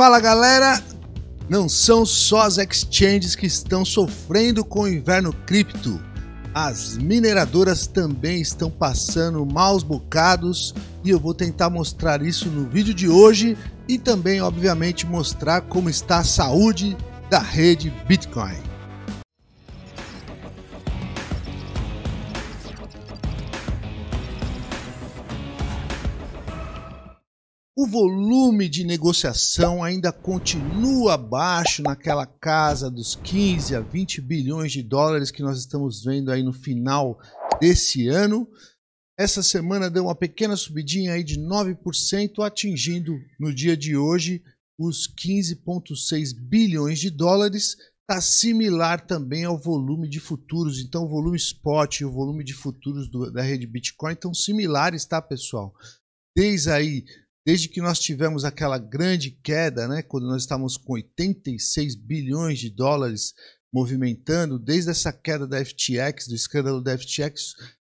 Fala galera! Não são só as exchanges que estão sofrendo com o inverno cripto. As mineradoras também estão passando maus bocados e eu vou tentar mostrar isso no vídeo de hoje e também, obviamente, mostrar como está a saúde da rede Bitcoin. O volume de negociação ainda continua baixo naquela casa dos 15 a 20 bilhões de dólares que nós estamos vendo aí no final desse ano. Essa semana deu uma pequena subidinha aí de 9%, atingindo no dia de hoje os 15,6 bilhões de dólares. Está similar também ao volume de futuros, então o volume spot e o volume de futuros do, da rede Bitcoin estão similares, tá, pessoal? Desde aí Desde que nós tivemos aquela grande queda, né, quando nós estávamos com 86 bilhões de dólares movimentando, desde essa queda da FTX, do escândalo da FTX,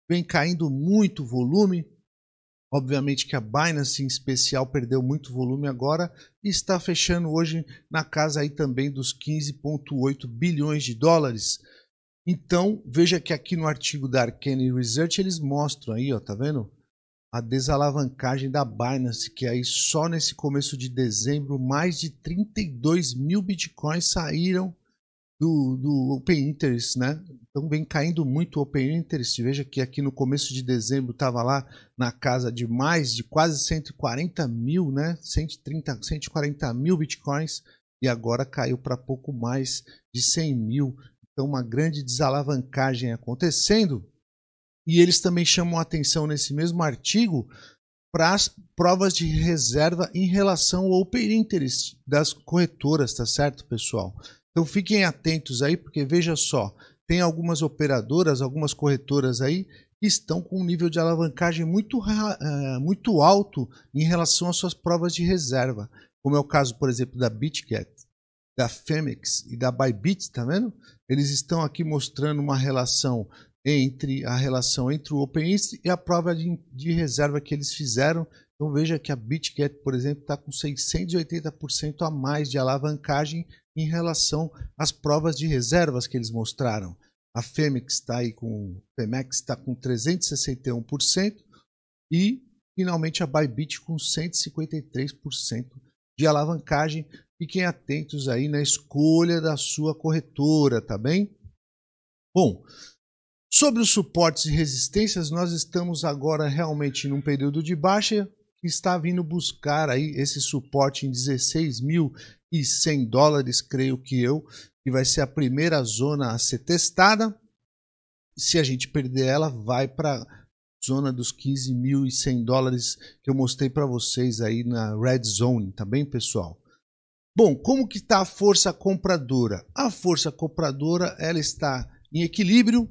vem caindo muito volume. Obviamente que a Binance em especial perdeu muito volume agora e está fechando hoje na casa aí também dos 15,8 bilhões de dólares. Então, veja que aqui no artigo da Arcane Research eles mostram aí, ó, tá vendo? a desalavancagem da Binance, que aí só nesse começo de dezembro mais de 32 mil bitcoins saíram do, do Open Interest, né? Então vem caindo muito o Open Interest. Veja que aqui no começo de dezembro estava lá na casa de mais de quase 140 mil, né? 130, 140 mil bitcoins e agora caiu para pouco mais de 100 mil. Então uma grande desalavancagem acontecendo. E eles também chamam atenção nesse mesmo artigo para as provas de reserva em relação ao perinterest das corretoras, tá certo, pessoal? Então fiquem atentos aí, porque veja só, tem algumas operadoras, algumas corretoras aí que estão com um nível de alavancagem muito, uh, muito alto em relação às suas provas de reserva, como é o caso, por exemplo, da BitGet, da Femex e da Bybit, tá vendo? Eles estão aqui mostrando uma relação entre a relação entre o OpenInst e a prova de, de, reserva que eles fizeram. Então veja que a BitGet, por exemplo, está com 680% a mais de alavancagem em relação às provas de reservas que eles mostraram. A Femex está aí com Femex está com 361% e finalmente a Bybit com 153% de alavancagem. Fiquem atentos aí na escolha da sua corretora, tá bem? Bom, Sobre os suportes e resistências, nós estamos agora realmente num período de baixa que está vindo buscar aí esse suporte em 16.100 dólares, creio que eu, que vai ser a primeira zona a ser testada. Se a gente perder ela, vai para zona dos 15.100 dólares que eu mostrei para vocês aí na Red Zone, tá bem, pessoal? Bom, como que está a força compradora? A força compradora ela está em equilíbrio,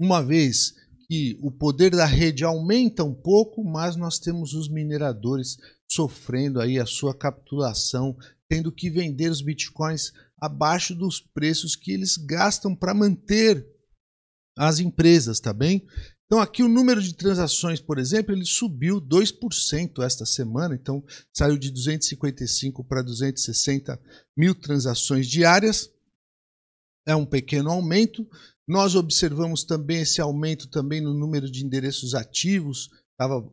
uma vez que o poder da rede aumenta um pouco, mas nós temos os mineradores sofrendo aí a sua capitulação, tendo que vender os bitcoins abaixo dos preços que eles gastam para manter as empresas, tá bem? Então aqui o número de transações, por exemplo, ele subiu 2% esta semana, então saiu de 255 para 260 mil transações diárias é um pequeno aumento. Nós observamos também esse aumento também no número de endereços ativos, estava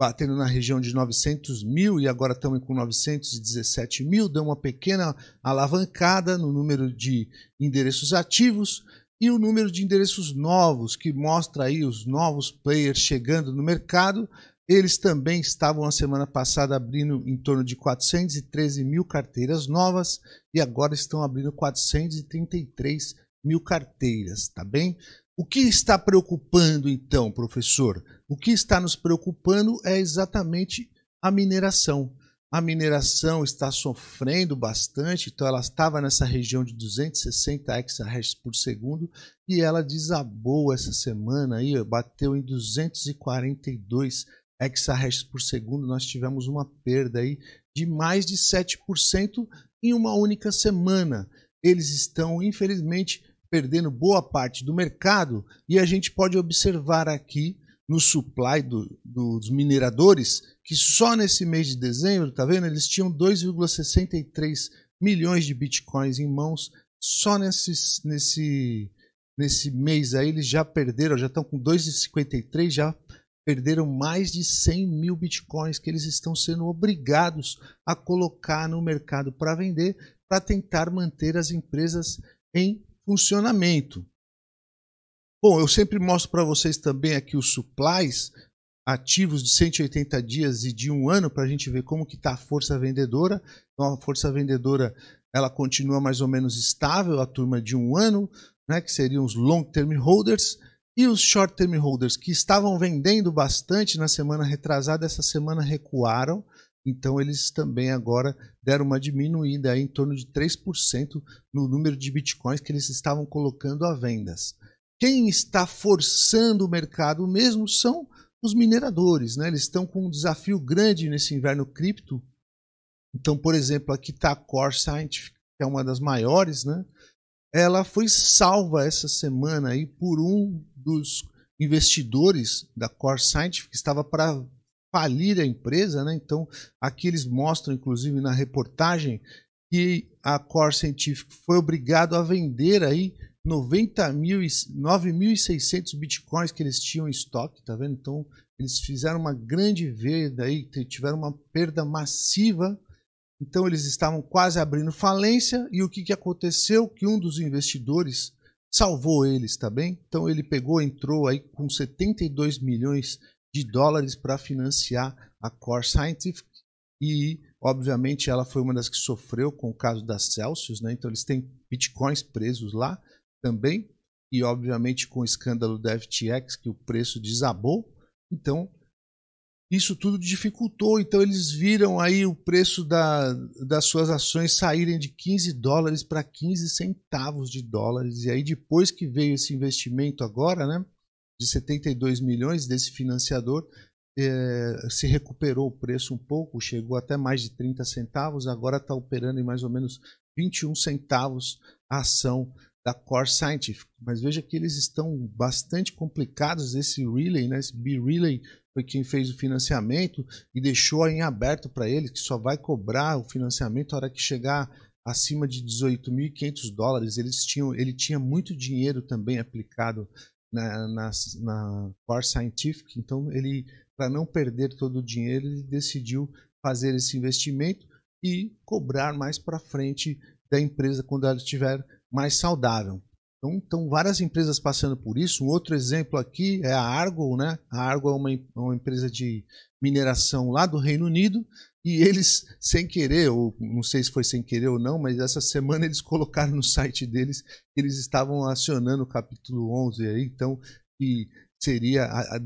batendo na região de 900 mil e agora estamos com 917 mil, deu uma pequena alavancada no número de endereços ativos e o número de endereços novos, que mostra aí os novos players chegando no mercado, eles também estavam, a semana passada, abrindo em torno de 413 mil carteiras novas e agora estão abrindo 433 mil carteiras, tá bem? O que está preocupando, então, professor? O que está nos preocupando é exatamente a mineração. A mineração está sofrendo bastante, então ela estava nessa região de 260 exahash por segundo e ela desabou essa semana aí, bateu em 242 exahash por segundo, nós tivemos uma perda aí de mais de 7% em uma única semana. Eles estão, infelizmente, perdendo boa parte do mercado e a gente pode observar aqui no supply do, dos mineradores que só nesse mês de dezembro, tá vendo? Eles tinham 2,63 milhões de bitcoins em mãos. Só nesse, nesse, nesse mês aí eles já perderam, já estão com 2,53, já perderam mais de 100 mil bitcoins que eles estão sendo obrigados a colocar no mercado para vender, para tentar manter as empresas em funcionamento. Bom, eu sempre mostro para vocês também aqui os supplies ativos de 180 dias e de um ano para a gente ver como que está a força vendedora. Então a força vendedora ela continua mais ou menos estável, a turma de um ano, né, que seriam os long term holders, e os short term holders que estavam vendendo bastante na semana retrasada, essa semana recuaram. Então eles também agora deram uma diminuída em torno de 3% no número de bitcoins que eles estavam colocando a vendas. Quem está forçando o mercado mesmo são os mineradores, né? Eles estão com um desafio grande nesse inverno cripto. Então, por exemplo, aqui está a Core Scientific, que é uma das maiores, né? ela foi salva essa semana aí por um dos investidores da Core Scientific que estava para falir a empresa, né? Então, aqui eles mostram, inclusive na reportagem, que a Core Scientific foi obrigado a vender aí 9.600 bitcoins que eles tinham em estoque, tá vendo? Então, eles fizeram uma grande venda aí, tiveram uma perda massiva então eles estavam quase abrindo falência e o que, que aconteceu? Que um dos investidores salvou eles, tá bem? Então ele pegou, entrou aí com 72 milhões de dólares para financiar a Core Scientific e, obviamente, ela foi uma das que sofreu com o caso da Celsius, né? Então eles têm bitcoins presos lá também e, obviamente, com o escândalo da FTX que o preço desabou. Então isso tudo dificultou, então eles viram aí o preço da, das suas ações saírem de 15 dólares para 15 centavos de dólares. E aí depois que veio esse investimento agora, né, de 72 milhões desse financiador, é, se recuperou o preço um pouco, chegou até mais de 30 centavos, agora está operando em mais ou menos 21 centavos a ação da Core Scientific. Mas veja que eles estão bastante complicados, esse relay, né, esse B-Relay foi quem fez o financiamento e deixou em aberto para ele que só vai cobrar o financiamento na hora que chegar acima de 18.500 dólares. Eles tinham, ele tinha muito dinheiro também aplicado na, na, na Core Scientific, então ele, para não perder todo o dinheiro, ele decidiu fazer esse investimento e cobrar mais para frente da empresa quando ela estiver mais saudável. Então, estão várias empresas passando por isso. Um outro exemplo aqui é a Argo, né? A Argo é uma, é uma empresa de mineração lá do Reino Unido e eles, sem querer, ou não sei se foi sem querer ou não, mas essa semana eles colocaram no site deles que eles estavam acionando o capítulo 11 aí, então, que seria a, a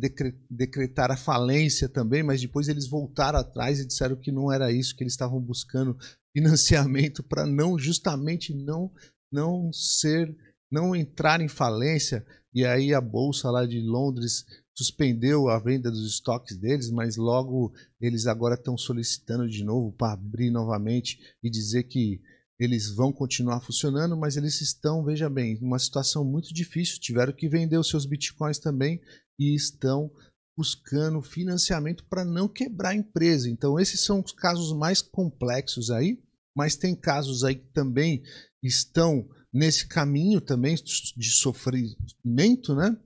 decretar a falência também, mas depois eles voltaram atrás e disseram que não era isso, que eles estavam buscando financiamento para não, justamente não, não ser não entrar em falência e aí a bolsa lá de Londres suspendeu a venda dos estoques deles, mas logo eles agora estão solicitando de novo para abrir novamente e dizer que eles vão continuar funcionando, mas eles estão, veja bem, numa situação muito difícil, tiveram que vender os seus bitcoins também e estão buscando financiamento para não quebrar a empresa. Então esses são os casos mais complexos aí, mas tem casos aí que também estão nesse caminho também de sofrimento, né?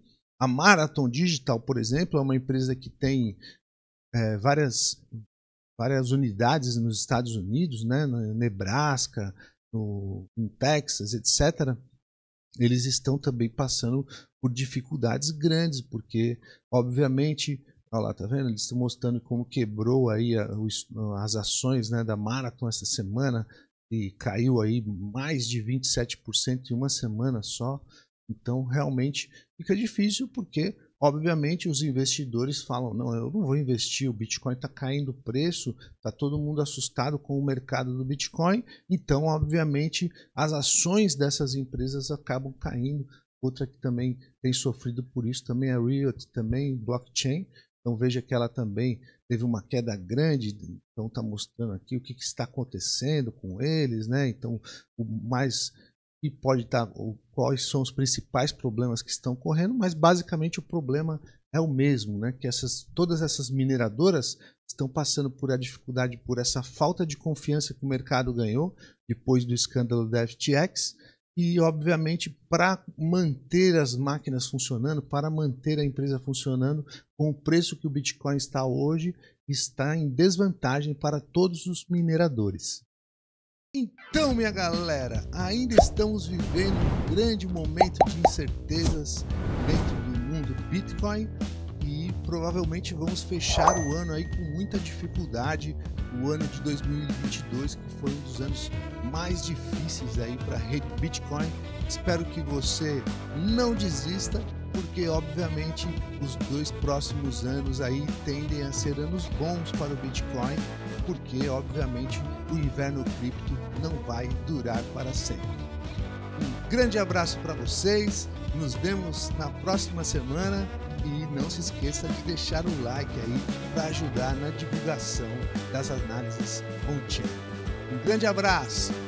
A Marathon Digital, por exemplo, é uma empresa que tem é, várias, várias unidades nos Estados Unidos, né? No Nebraska, no, Texas, etc. Eles estão também passando por dificuldades grandes, porque, obviamente, Olha lá, tá vendo? Eles estão mostrando como quebrou aí as ações né, da Marathon essa semana e caiu aí mais de 27% em uma semana só. Então, realmente fica difícil porque, obviamente, os investidores falam: não, eu não vou investir, o Bitcoin está caindo o preço, está todo mundo assustado com o mercado do Bitcoin. Então, obviamente, as ações dessas empresas acabam caindo. Outra que também tem sofrido por isso também é a Riot, também blockchain. Então veja que ela também teve uma queda grande, então está mostrando aqui o que, que, está acontecendo com eles, né? Então, o mais e pode estar tá, quais são os principais problemas que estão correndo, mas basicamente o problema é o mesmo, né? Que essas todas essas mineradoras estão passando por a dificuldade por essa falta de confiança que o mercado ganhou depois do escândalo da FTX e, obviamente, para manter as máquinas funcionando, para manter a empresa funcionando, com o preço que o Bitcoin está hoje, está em desvantagem para todos os mineradores. Então, minha galera, ainda estamos vivendo um grande momento de incertezas dentro do mundo Bitcoin provavelmente vamos fechar o ano aí com muita dificuldade, o ano de 2022 que foi um dos anos mais difíceis aí para a rede Bitcoin. Espero que você não desista, porque obviamente os dois próximos anos aí tendem a ser anos bons para o Bitcoin, porque obviamente o inverno cripto não vai durar para sempre. Um grande abraço para vocês, nos vemos na próxima semana. E não se esqueça de deixar o like aí para ajudar na divulgação das análises contínuas. Um grande abraço!